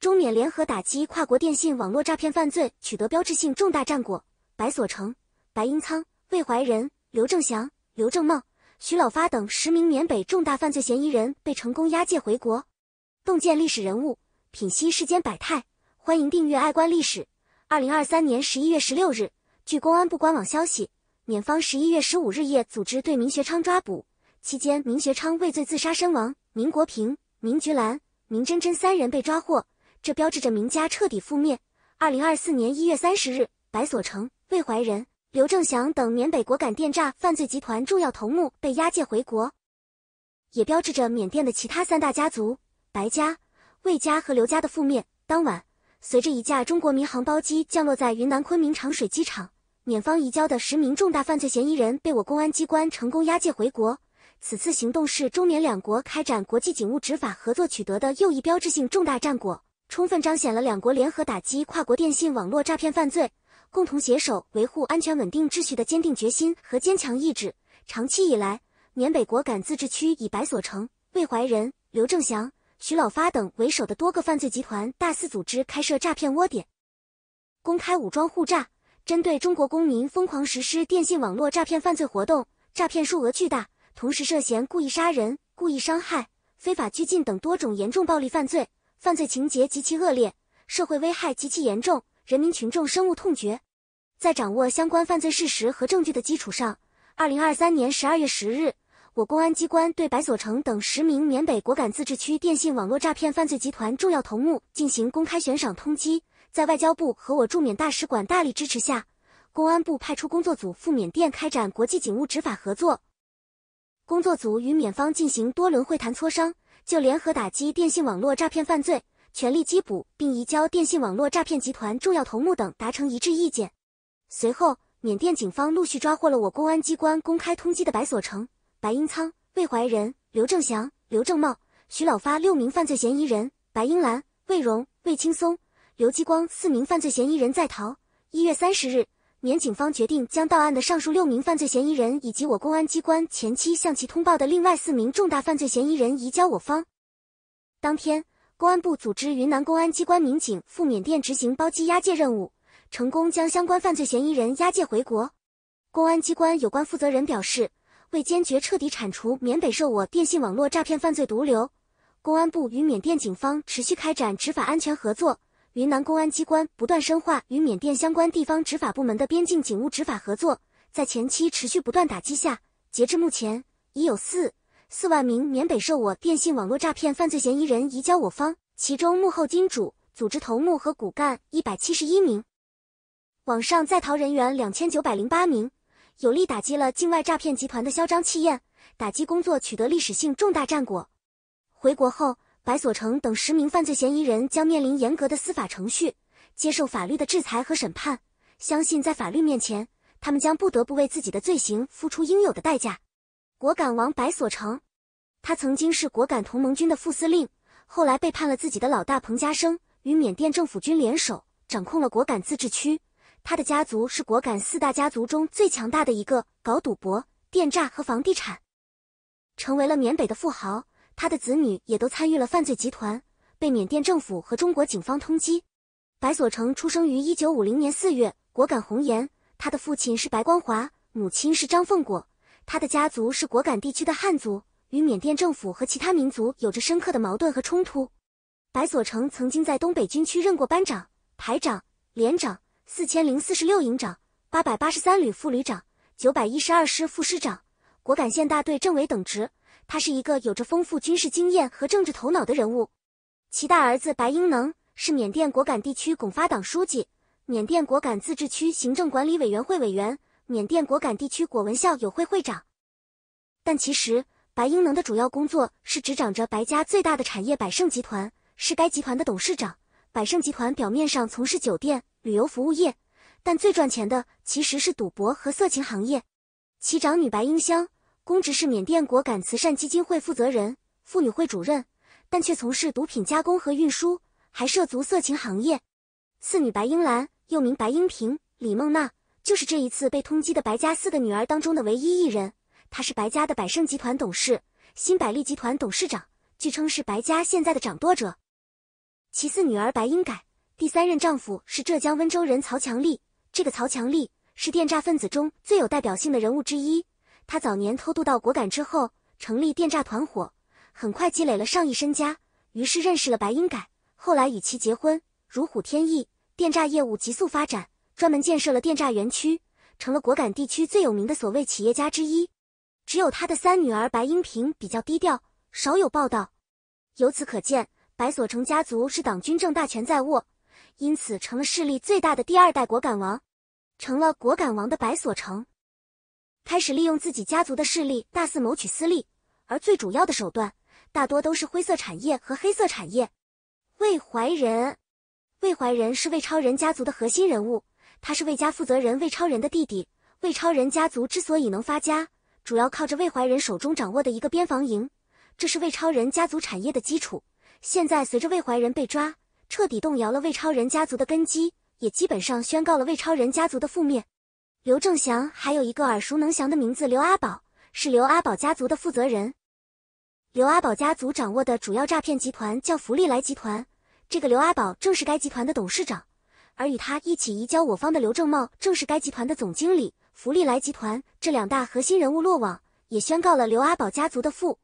中缅联合打击跨国电信网络诈骗犯罪取得标志性重大战果，白所成、白英仓、魏怀仁、刘正祥、刘正茂、徐老发等十名缅北重大犯罪嫌疑人被成功押解回国。洞见历史人物，品析世间百态。欢迎订阅《爱观历史》。二零二三年十一月十六日，据公安部官网消息，缅方十一月十五日夜组织对明学昌抓捕，期间明学昌畏罪自杀身亡，明国平、明菊兰、明真真三人被抓获。这标志着明家彻底覆灭。二零二四年一月三十日，白所成、魏怀仁、刘正祥等缅北果敢电诈犯罪集团重要头目被押解回国，也标志着缅甸的其他三大家族白家、魏家和刘家的覆灭。当晚，随着一架中国民航包机降落在云南昆明长水机场，缅方移交的十名重大犯罪嫌疑人被我公安机关成功押解回国。此次行动是中缅两国开展国际警务执法合作取得的又一标志性重大战果。充分彰显了两国联合打击跨国电信网络诈骗犯罪、共同携手维护安全稳定秩序的坚定决心和坚强意志。长期以来，缅北果敢自治区以白所成、魏怀仁、刘正祥、徐老发等为首的多个犯罪集团大肆组织开设诈骗窝点，公开武装互诈，针对中国公民疯狂实施电信网络诈骗犯罪活动，诈骗数额巨大，同时涉嫌故意杀人、故意伤害、非法拘禁等多种严重暴力犯罪。犯罪情节极其恶劣，社会危害极其严重，人民群众深恶痛绝。在掌握相关犯罪事实和证据的基础上，二零二三年十二月十日，我公安机关对白所成等十名缅北果敢自治区电信网络诈骗犯罪集团重要头目进行公开悬赏通缉。在外交部和我驻缅大使馆大力支持下，公安部派出工作组赴缅甸开展国际警务执法合作。工作组与缅方进行多轮会谈磋商。就联合打击电信网络诈骗犯罪，全力缉捕并移交电信网络诈骗集团重要头目等达成一致意见。随后，缅甸警方陆续抓获了我公安机关公开通缉的白所成、白英仓、魏怀仁、刘正祥、刘正茂、徐老发六名犯罪嫌疑人，白英兰、魏荣、魏青松、刘继光四名犯罪嫌疑人在逃。一月三十日。缅警方决定将到案的上述六名犯罪嫌疑人以及我公安机关前期向其通报的另外四名重大犯罪嫌疑人移交我方。当天，公安部组织云南公安机关民警赴缅甸执行包机押解任务，成功将相关犯罪嫌疑人押解回国。公安机关有关负责人表示，为坚决彻底铲除缅北涉我电信网络诈骗犯罪毒瘤，公安部与缅甸警方持续开展执法安全合作。云南公安机关不断深化与缅甸相关地方执法部门的边境警务执法合作，在前期持续不断打击下，截至目前已有四四万名缅北涉我电信网络诈骗犯罪嫌疑人移交我方，其中幕后金主、组织头目和骨干一百七十一名，网上在逃人员两千九百零八名，有力打击了境外诈骗集团的嚣张气焰，打击工作取得历史性重大战果。回国后。白所成等十名犯罪嫌疑人将面临严格的司法程序，接受法律的制裁和审判。相信在法律面前，他们将不得不为自己的罪行付出应有的代价。果敢王白所成，他曾经是果敢同盟军的副司令，后来背叛了自己的老大彭家声，与缅甸政府军联手掌控了果敢自治区。他的家族是果敢四大家族中最强大的一个，搞赌博、电诈和房地产，成为了缅北的富豪。他的子女也都参与了犯罪集团，被缅甸政府和中国警方通缉。白所成出生于一九五零年四月，果敢红颜。他的父亲是白光华，母亲是张凤果。他的家族是果敢地区的汉族，与缅甸政府和其他民族有着深刻的矛盾和冲突。白所成曾经在东北军区任过班长、排长、连长、四千零四十六营长、八百八十三旅副旅长、九百一十二师副师长、果敢县大队政委等职。他是一个有着丰富军事经验和政治头脑的人物，其大儿子白英能是缅甸果敢地区巩发党书记、缅甸果敢自治区行政管理委员会委员、缅甸果敢地区果文校友会会长。但其实，白英能的主要工作是执掌着白家最大的产业百盛集团，是该集团的董事长。百盛集团表面上从事酒店、旅游服务业，但最赚钱的其实是赌博和色情行业。其长女白英香。公职是缅甸果敢慈善基金会负责人、妇女会主任，但却从事毒品加工和运输，还涉足色情行业。四女白英兰，又名白英平、李梦娜，就是这一次被通缉的白家四个女儿当中的唯一一人。她是白家的百盛集团董事、新百利集团董事长，据称是白家现在的掌舵者。其四女儿白英改，第三任丈夫是浙江温州人曹强力。这个曹强力是电诈分子中最有代表性的人物之一。他早年偷渡到果敢之后，成立电诈团伙，很快积累了上亿身家，于是认识了白英改，后来与其结婚，如虎添翼，电诈业务急速发展，专门建设了电诈园区，成了果敢地区最有名的所谓企业家之一。只有他的三女儿白英平比较低调，少有报道。由此可见，白所成家族是党军政大权在握，因此成了势力最大的第二代果敢王，成了果敢王的白所成。开始利用自己家族的势力大肆谋取私利，而最主要的手段大多都是灰色产业和黑色产业。魏怀仁，魏怀仁是魏超人家族的核心人物，他是魏家负责人魏超人的弟弟。魏超人家族之所以能发家，主要靠着魏怀仁手中掌握的一个边防营，这是魏超人家族产业的基础。现在随着魏怀仁被抓，彻底动摇了魏超人家族的根基，也基本上宣告了魏超人家族的覆灭。刘正祥还有一个耳熟能详的名字刘阿宝，是刘阿宝家族的负责人。刘阿宝家族掌握的主要诈骗集团叫福利来集团，这个刘阿宝正是该集团的董事长。而与他一起移交我方的刘正茂正是该集团的总经理。福利来集团这两大核心人物落网，也宣告了刘阿宝家族的富。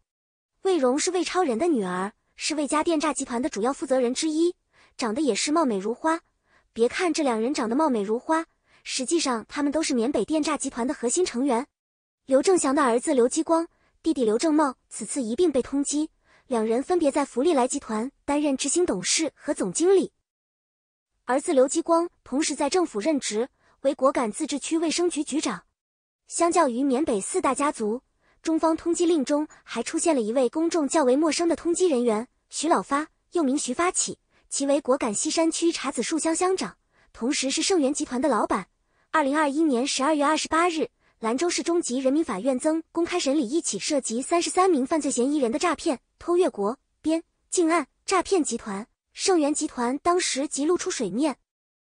魏荣是魏超人的女儿，是魏家电诈集团的主要负责人之一，长得也是貌美如花。别看这两人长得貌美如花。实际上，他们都是缅北电诈集团的核心成员。刘正祥的儿子刘继光、弟弟刘正茂此次一并被通缉，两人分别在福利来集团担任执行董事和总经理。儿子刘继光同时在政府任职，为果敢自治区卫生局局长。相较于缅北四大家族，中方通缉令中还出现了一位公众较为陌生的通缉人员——徐老发，又名徐发起，其为果敢西山区茶子树乡乡长，同时是盛源集团的老板。二零二一年十二月二十八日，兰州市中级人民法院曾公开审理一起涉及三十三名犯罪嫌疑人的诈骗、偷越国边境案。诈骗集团盛源集团当时即露出水面。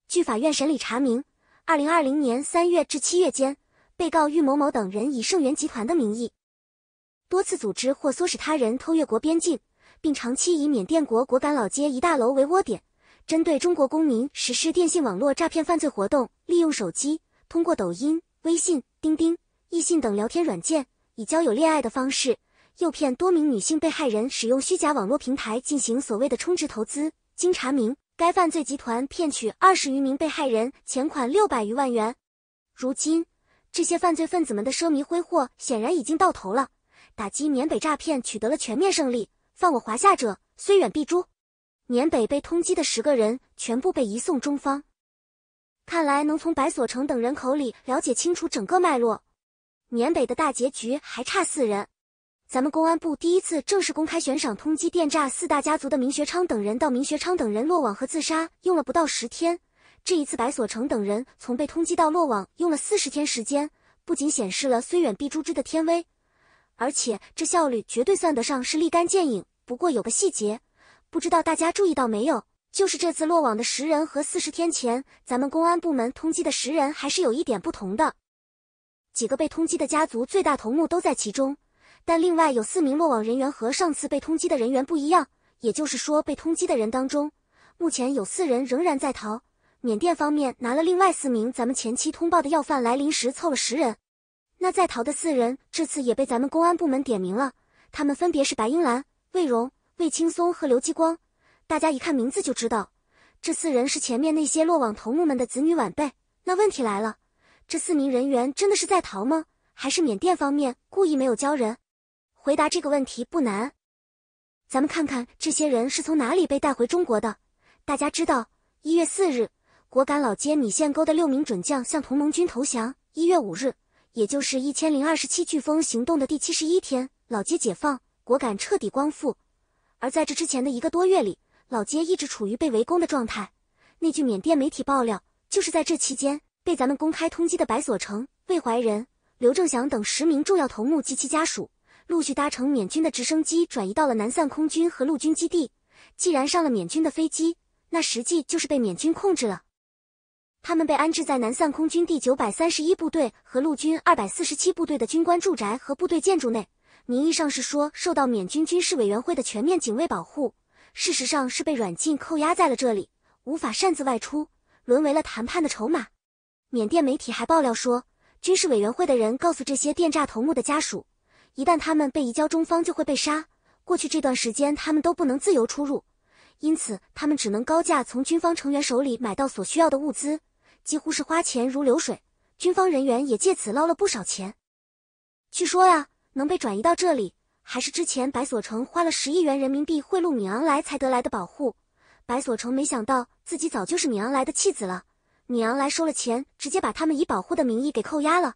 据法院审理查明，二零二零年三月至七月间，被告玉某某等人以盛源集团的名义，多次组织或唆使他人偷越国边境，并长期以缅甸国果敢老街一大楼为窝点。针对中国公民实施电信网络诈骗犯罪活动，利用手机通过抖音、微信、钉钉、易信等聊天软件，以交友恋爱的方式诱骗多名女性被害人使用虚假网络平台进行所谓的充值投资。经查明，该犯罪集团骗取二十余名被害人钱款六百余万元。如今，这些犯罪分子们的奢靡挥霍显然已经到头了。打击缅北诈骗取得了全面胜利，犯我华夏者，虽远必诛。缅北被通缉的十个人全部被移送中方，看来能从白所成等人口里了解清楚整个脉络。缅北的大结局还差四人，咱们公安部第一次正式公开悬赏通缉电诈四大家族的明学昌等人。到明学昌等人落网和自杀用了不到十天，这一次白所成等人从被通缉到落网用了四十天时间，不仅显示了虽远必诛之的天威，而且这效率绝对算得上是立竿见影。不过有个细节。不知道大家注意到没有？就是这次落网的十人和四十天前咱们公安部门通缉的十人还是有一点不同的。几个被通缉的家族最大头目都在其中，但另外有四名落网人员和上次被通缉的人员不一样。也就是说，被通缉的人当中，目前有四人仍然在逃。缅甸方面拿了另外四名咱们前期通报的要犯来临时凑了十人，那在逃的四人这次也被咱们公安部门点名了。他们分别是白英兰、魏荣。魏青松和刘继光，大家一看名字就知道，这四人是前面那些落网头目们的子女晚辈。那问题来了，这四名人员真的是在逃吗？还是缅甸方面故意没有交人？回答这个问题不难，咱们看看这些人是从哪里被带回中国的。大家知道，一月四日，果敢老街米线沟的六名准将向同盟军投降。一月五日，也就是一千零二十七飓风行动的第七十一天，老街解放，果敢彻底光复。而在这之前的一个多月里，老街一直处于被围攻的状态。那据缅甸媒体爆料，就是在这期间，被咱们公开通缉的白所成、魏怀仁、刘正祥等十名重要头目及其家属，陆续搭乘缅军的直升机转移到了南散空军和陆军基地。既然上了缅军的飞机，那实际就是被缅军控制了。他们被安置在南散空军第九百三十一部队和陆军二百四十七部队的军官住宅和部队建筑内。名义上是说受到缅军军事委员会的全面警卫保护，事实上是被软禁扣押在了这里，无法擅自外出，沦为了谈判的筹码。缅甸媒体还爆料说，军事委员会的人告诉这些电诈头目的家属，一旦他们被移交中方就会被杀。过去这段时间，他们都不能自由出入，因此他们只能高价从军方成员手里买到所需要的物资，几乎是花钱如流水。军方人员也借此捞了不少钱。据说呀。能被转移到这里，还是之前白所成花了十亿元人民币贿赂米昂来才得来的保护。白所成没想到自己早就是米昂来的弃子了，米昂来收了钱，直接把他们以保护的名义给扣押了。